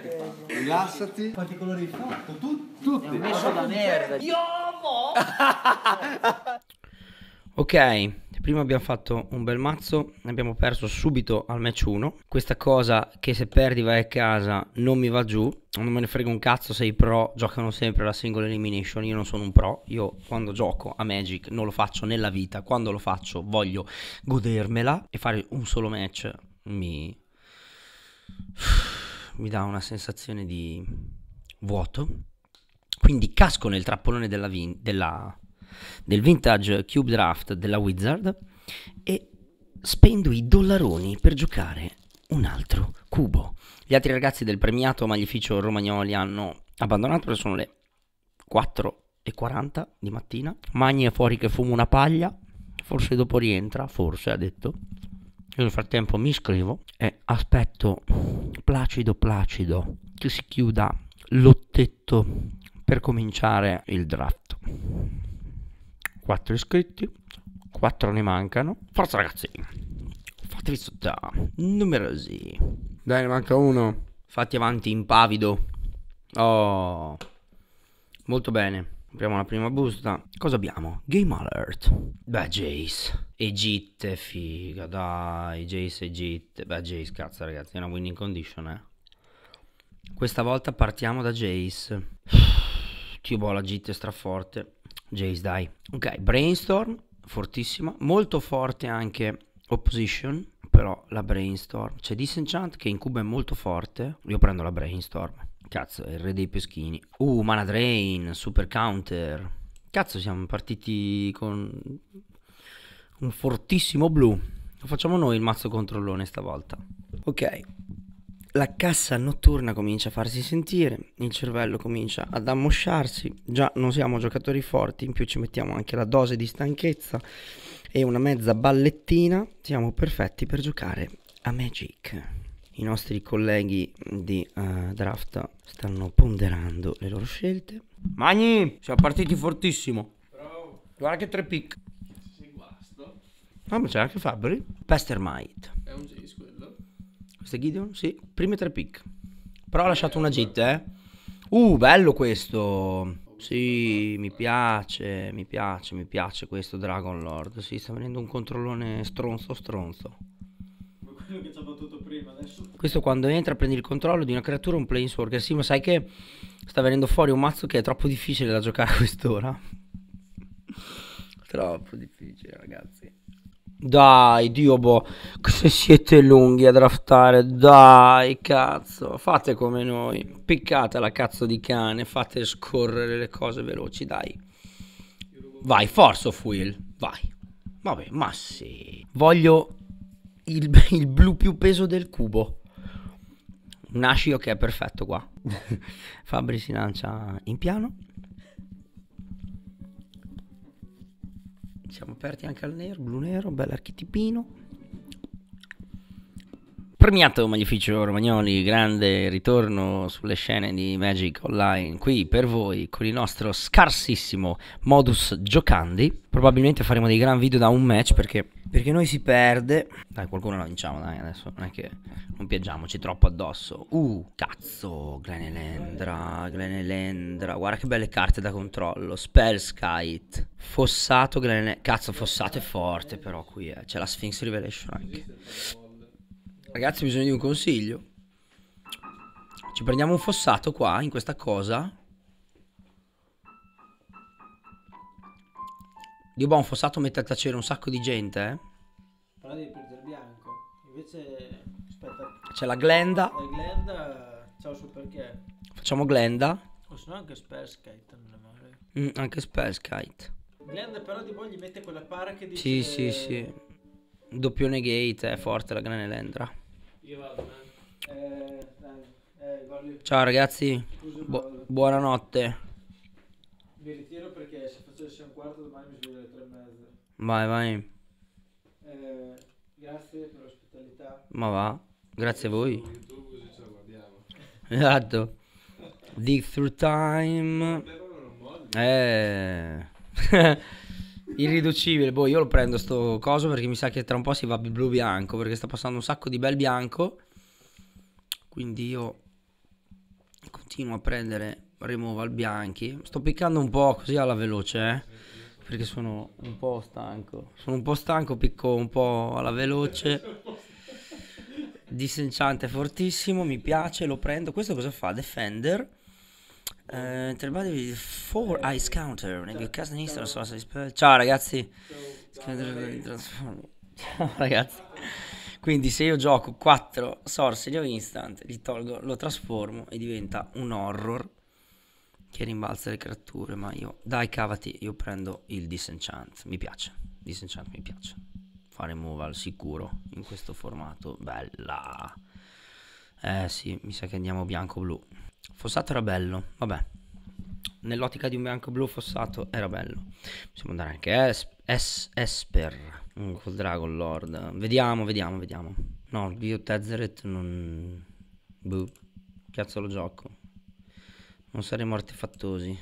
che fa? Rilassati. Quanti colori hai fatto? Tu, tutti. Ho messo la merda. Iomo! ok. Prima abbiamo fatto un bel mazzo, abbiamo perso subito al match 1. Questa cosa che se perdi vai a casa non mi va giù, non me ne frega un cazzo se i pro giocano sempre la single elimination, io non sono un pro, io quando gioco a Magic non lo faccio nella vita, quando lo faccio voglio godermela e fare un solo match mi mi dà una sensazione di vuoto. Quindi casco nel trappolone della vin- della, del vintage Cube Draft della Wizard e spendo i dollaroni per giocare un altro cubo. Gli altri ragazzi del premiato Maglificio Romagnoli hanno abbandonato perché sono le 4.40 di mattina. Magni è fuori che fumo una paglia, forse dopo rientra, forse ha detto. Io nel frattempo mi iscrivo e aspetto placido placido che si chiuda l'ottetto per cominciare il draft. 4 iscritti, 4 ne mancano. Forza ragazzi, fatevi sotto, numerosi. Dai, ne manca uno. Fatti avanti impavido. Oh, molto bene. Apriamo la prima busta. Cosa abbiamo? Game Alert. Beh, Jace. Egitte, figa, dai. Jace, Egitte. Beh, Jace, cazzo, ragazzi. È una winning condition, eh. Questa volta partiamo da Jace. Tio boh, la Gitte straforte. Jace, dai. Ok, Brainstorm, fortissima. Molto forte anche Opposition. Però la Brainstorm. C'è Disenchant che in cubo è molto forte. Io prendo la Brainstorm. Cazzo, il re dei peschini. Uh, Mana Drain, Super Counter. Cazzo, siamo partiti con un fortissimo blu. Lo facciamo noi il mazzo controllone stavolta. Ok. La cassa notturna comincia a farsi sentire, il cervello comincia ad ammosciarsi, già non siamo giocatori forti, in più ci mettiamo anche la dose di stanchezza e una mezza ballettina, siamo perfetti per giocare a Magic i nostri colleghi di uh, draft stanno ponderando le loro scelte. Magni, siamo partiti fortissimo. Bravo. Guarda che tre pick. Sei guasto. Ah, ma c'è anche Fabri. Pestermite. È un Jace quello. Questo è Gideon? Sì. Primi tre pick. Però ha lasciato una git, eh. Uh, bello questo. Sì, mi piace, mi piace, mi piace questo Dragon Lord. Sì, sta venendo un controllone stronzo stronzo che ci ha battuto prima adesso. Questo quando entra prendi il controllo di una creatura un planeswalker. Sì, ma sai che sta venendo fuori un mazzo che è troppo difficile da giocare a quest'ora. troppo difficile, ragazzi. Dai, Dio boh. Se siete lunghi a draftare, dai, cazzo. Fate come noi. Piccate la cazzo di cane. Fate scorrere le cose veloci, dai. Vai, forza, Will. Vai. Vabbè, ma sì. Voglio il, il blu più peso del cubo. Nasci, ok, è perfetto qua. Fabri si lancia in piano. Siamo aperti anche al nero, blu-nero, bell'architipino. Premiato Magnificio Romagnoli, grande ritorno sulle scene di Magic Online qui per voi con il nostro scarsissimo modus giocandi. Probabilmente faremo dei gran video da un match perché perché noi si perde. Dai, qualcuno la vinciamo, dai, adesso non è che non piaggiamoci troppo addosso. Uh, cazzo, Glenelendra, Glenelendra. Guarda che belle carte da controllo. Spellskite. Fossato, Glenelendra. Cazzo, Fossato è forte però qui, eh. C'è la Sphinx Revelation anche. Ragazzi, bisogno di un consiglio. Ci prendiamo un fossato qua, in questa cosa. Dio buon boh, fossato mette a tacere un sacco di gente, eh. Però devi prendere bianco. Invece, aspetta. C'è la Glenda. La Glenda, ciao su perché. Facciamo Glenda. O se no anche Spellskite, non è Mm, anche Spellskite. Glenda però di poi gli mette quella para che dice... Sì, sì, sì. Doppione gate, è forte la Lendra. Io vado, eh. eh, eh, eh Ciao ragazzi, Scusa, Bu buonanotte. Mi ritiro perché se facessi un quarto domani mi Vai, vai. Eh, grazie per l'ospitalità. Ma va, grazie a voi. YouTube così Esatto. Dig through time. Eh. Irriducibile, boh, io lo prendo sto coso perché mi sa che tra un po' si va blu bianco perché sta passando un sacco di bel bianco. Quindi io continuo a prendere removal bianchi. Sto piccando un po' così alla veloce, eh perché sono un po' stanco. Sono un po' stanco, picco un po' alla veloce. Disenciante fortissimo, mi piace, lo prendo. Questo cosa fa? Defender. Uh, with four ice counter. Nel caso sinistro so se Ciao ragazzi. Ciao ragazzi. Quindi se io gioco 4 sorcery of instant, li tolgo, lo trasformo e diventa un horror che rimbalza le creature, ma io... Dai, cavati, io prendo il Disenchant, mi piace, Disenchant mi piace. Fare move al sicuro in questo formato, bella. Eh sì, mi sa che andiamo bianco-blu. Fossato era bello, vabbè. Nell'ottica di un bianco-blu fossato era bello. Possiamo andare anche es es Esper, mm, col Dragon Lord. Vediamo, vediamo, vediamo. No, il Bio Tezzeret non... Boh, piazza lo gioco. Non saremo artefattosi.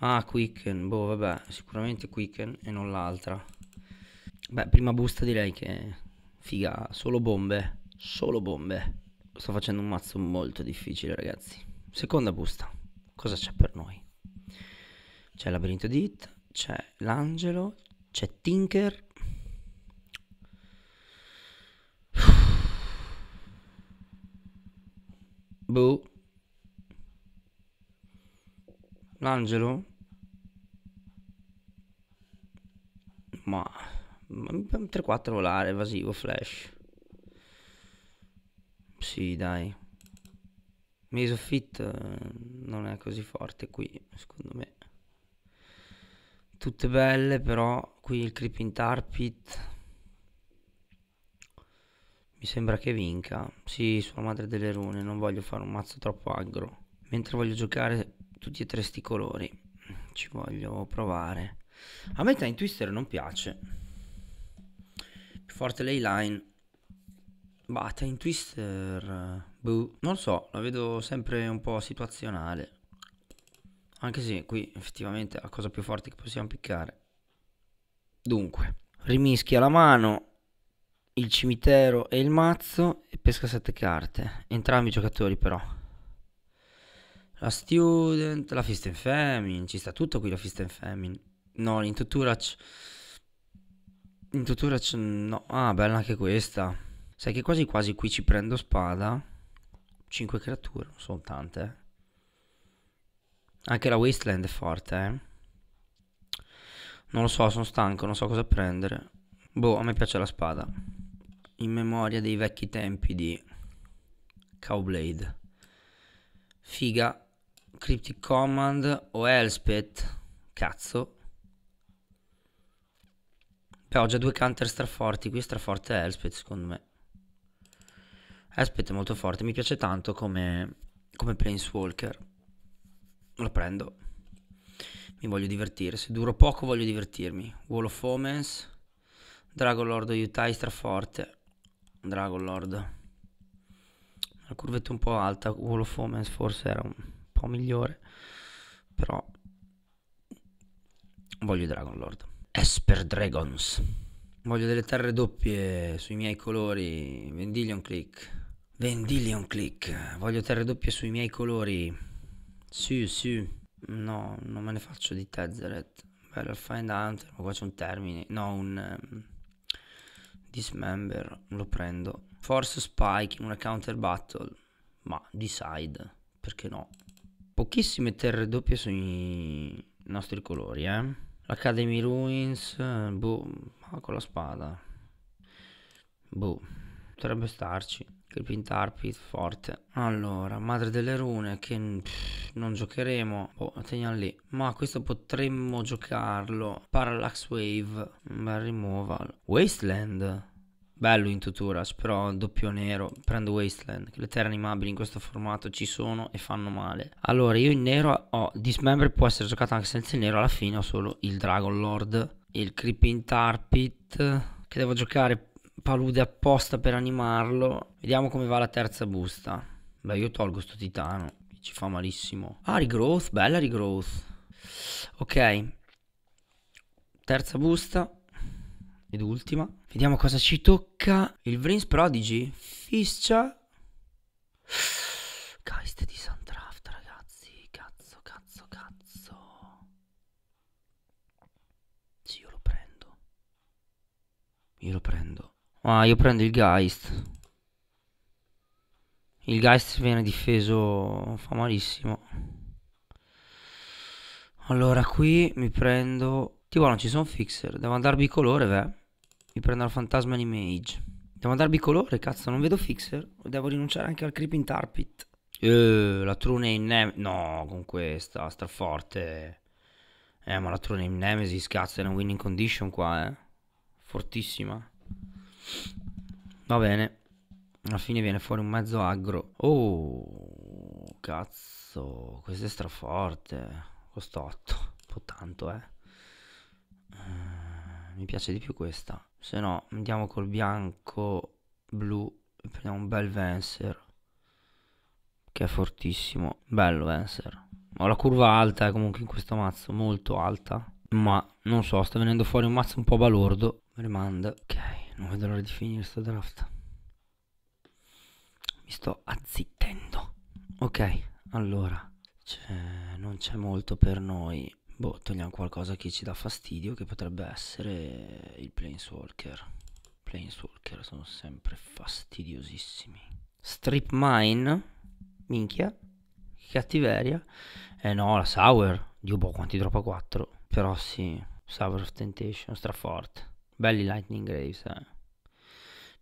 Ah, Quicken. Boh, vabbè, sicuramente Quicken e non l'altra. Beh, prima busta direi che... Figa, solo bombe. Solo bombe. Sto facendo un mazzo molto difficile, ragazzi. Seconda busta. Cosa c'è per noi? C'è Labirinto di c'è l'Angelo, c'è Tinker. Boh l'angelo ma 3-4 volare evasivo flash sì dai Mesofit eh, non è così forte qui secondo me tutte belle però qui il creeping tarpit mi sembra che vinca sì sulla madre delle rune non voglio fare un mazzo troppo aggro mentre voglio giocare tutti e tre sti colori ci voglio provare a me Time Twister non piace più forte l'eyline ma Time Twister boh. non lo so, la vedo sempre un po' situazionale anche se qui effettivamente è la cosa più forte che possiamo piccare dunque rimischia la mano il cimitero e il mazzo e pesca sette carte entrambi i giocatori però la student, la fist and famine, ci sta tutto qui la fist and famine. No, in tuturac in tuturac no. Ah, bella anche questa. Sai che quasi quasi qui ci prendo spada. 5 creature, non sono tante. Eh. Anche la Wasteland è forte, eh. Non lo so, sono stanco, non so cosa prendere. Boh, a me piace la spada. In memoria dei vecchi tempi di Cowblade. Figa, Cryptic Command o Elspeth. Cazzo. Però ho già due counter straforti. Qui straforte è Elspeth, secondo me. Elspeth è molto forte. Mi piace tanto come, come Planeswalker. Lo prendo. Mi voglio divertire. Se duro poco voglio divertirmi. Wall of Omens. Dragon Lord Yutai straforte. Dragon Lord. La curvetta un po' alta. Wall of Omens forse era un po' migliore, però voglio Dragon Lord. Esper Dragons. Voglio delle terre doppie sui miei colori, Vendilion Click. Vendilion Click. Voglio terre doppie sui miei colori. Sì, sì. No, non me ne faccio di Tezzeret. Find Hunter, ma qua c'è un termine. No, un... Um, dismember, lo prendo. Force Spike, una counter battle. Ma, decide, perché no? Pochissime terre doppie sui nostri colori, eh. L'Academy Ruins, boh, ah, con la spada. Boh, potrebbe starci. Creeping Tarpit, forte. Allora, Madre delle Rune, che pff, non giocheremo. Boh, teniamo lì. Ma questo potremmo giocarlo. Parallax Wave, un bel removal. Wasteland bello in Tuturas, però doppio nero, prendo Wasteland, le terre animabili in questo formato ci sono e fanno male. Allora, io in nero ho Dismember, può essere giocato anche senza il nero, alla fine ho solo il Dragon Lord, il Creeping Tarpit, che devo giocare palude apposta per animarlo. Vediamo come va la terza busta. Beh, io tolgo sto titano, ci fa malissimo. Ah, regrowth, bella regrowth. Ok. Terza busta, ed ultima. Vediamo cosa ci tocca. Il Vrins Prodigy. Fiscia. Geist di Sandraft, ragazzi. Cazzo, cazzo, cazzo. Sì, io lo prendo. Io lo prendo. Ah, io prendo il Geist. Il Geist viene difeso. Fa malissimo. Allora, qui mi prendo... Tipo, non ci sono fixer. Devo andarvi bicolore, beh. Mi prendo il fantasma di Mage. Devo darvi colore, cazzo, non vedo Fixer. Devo rinunciare anche al Creeping Tarpit. Eh, la True Name Nemesis. No, con questa, straforte. Eh, ma la True Name Nemesis, cazzo, è una winning condition qua, eh. Fortissima. Va bene. Alla fine viene fuori un mezzo aggro. Oh, cazzo. Questa è straforte. Costa 8. Un po' tanto, eh. eh. Mi piace di più questa. Se no, andiamo col bianco blu e prendiamo un bel Venser. Che è fortissimo. Bello Venser. Ho la curva alta comunque in questo mazzo, molto alta. Ma non so, sta venendo fuori un mazzo un po' balordo. Rimanda. Ok, non vedo l'ora di finire sto draft. Mi sto azzittendo. Ok, allora. non c'è molto per noi. Boh, togliamo qualcosa che ci dà fastidio, che potrebbe essere il Planeswalker. Planeswalker sono sempre fastidiosissimi. Strip Mine, minchia, cattiveria. Eh no, la Sour, Dio boh, quanti troppa 4. Però sì, Sour of Temptation, straforte. Belli Lightning Graves, eh.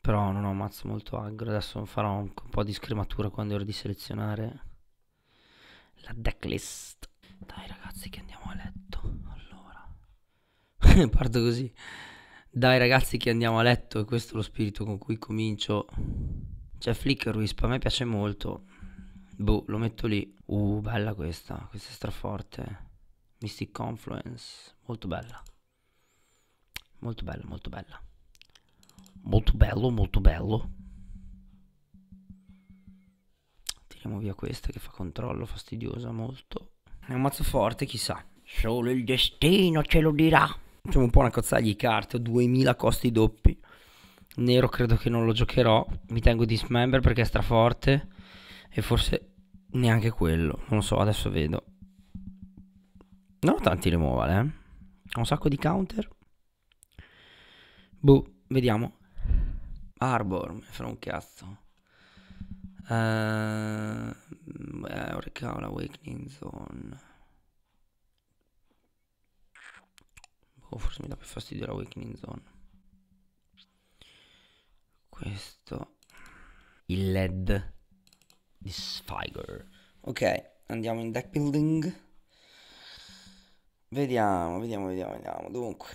Però non ho mazzo molto aggro, adesso farò un po' di scrematura quando è ora di selezionare la decklist. Dai ragazzi che parto così. Dai ragazzi che andiamo a letto e questo è lo spirito con cui comincio. C'è cioè, Flicker Wisp, a me piace molto. Boh, lo metto lì. Uh, bella questa, questa è straforte. Mystic Confluence, molto bella. Molto bella, molto bella. Molto bello, molto bello. Tiriamo via questa che fa controllo, fastidiosa molto. È un mazzo forte, chissà. Solo il destino ce lo dirà facciamo un po' una cozzaglia di carte, ho 2000 costi doppi. Nero credo che non lo giocherò, mi tengo Dismember perché è straforte e forse neanche quello, non lo so, adesso vedo. Non ho tanti removal, eh. Ho un sacco di counter. Boh, vediamo. Arbor, mi fra un cazzo. Uh, beh, Oracle Awakening Zone. o forse mi dà più fastidio la Awakening Zone questo il led di Sfiger ok andiamo in deck building vediamo vediamo vediamo vediamo dunque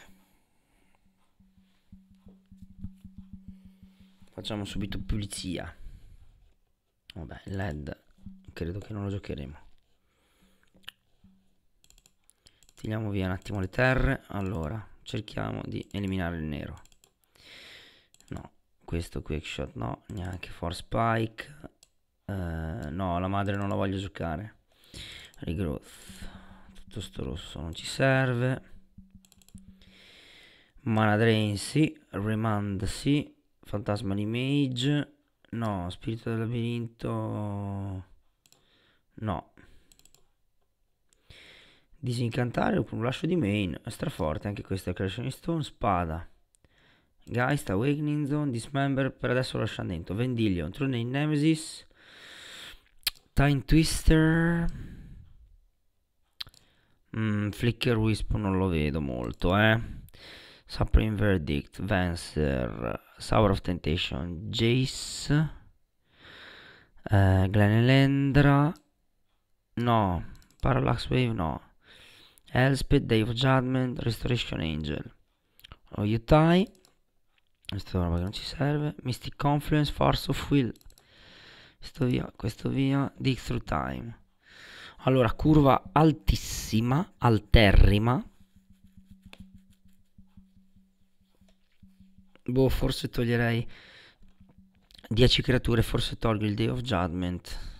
facciamo subito pulizia vabbè led credo che non lo giocheremo Tiriamo via un attimo le terre. Allora, cerchiamo di eliminare il nero. No, questo quick shot no, neanche for spike. Eh, no, la madre non la voglio giocare. Regrowth. Tutto sto rosso non ci serve. Mana Drain sì, Remand sì, Fantasma di Mage, no, Spirito del Labirinto, no, Disincantare oppure un lascio di main, è straforte anche questa Creation Stone, spada. Geist, Awakening Zone, Dismember, per adesso lasciamento, Vendilion, Trone in Nemesis, Time Twister, mm, Flicker Wisp non lo vedo molto, eh. Supreme Verdict, Venser, Sour of Temptation, Jace, eh, Glenelendra, no, Parallax Wave no, Elspeth, Day of Judgment, Restoration Angel. Lo oh, Yutai, questa roba che non ci serve. Mystic Confluence, Force of Will. Questo via, questo via. Dig Through Time. Allora, curva altissima, alterrima. Boh, forse toglierei 10 creature, forse tolgo il Day of Judgment.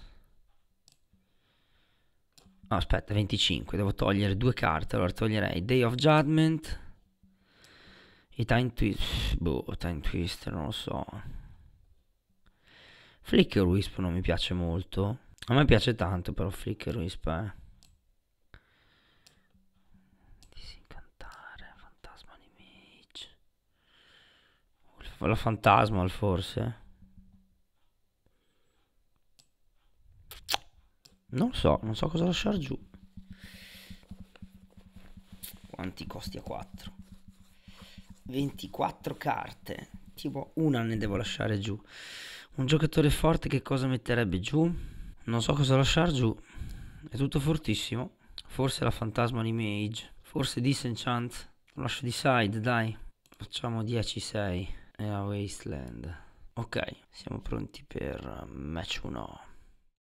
No, aspetta, 25, devo togliere due carte, allora toglierei Day of Judgment e Time Twist boh, Time Twister, non lo so. Flicker Wisp non mi piace molto. A me piace tanto però Flicker Wisp, eh. Disincantare, La fantasmal forse. Non so, non so cosa lasciare giù. Quanti costi a 4? 24 carte. Tipo una ne devo lasciare giù. Un giocatore forte che cosa metterebbe giù? Non so cosa lasciare giù. È tutto fortissimo. Forse la fantasma di Mage. Forse Disenchant. Lo lascio di side, dai. Facciamo 10-6. E la Wasteland. Ok, siamo pronti per match 1.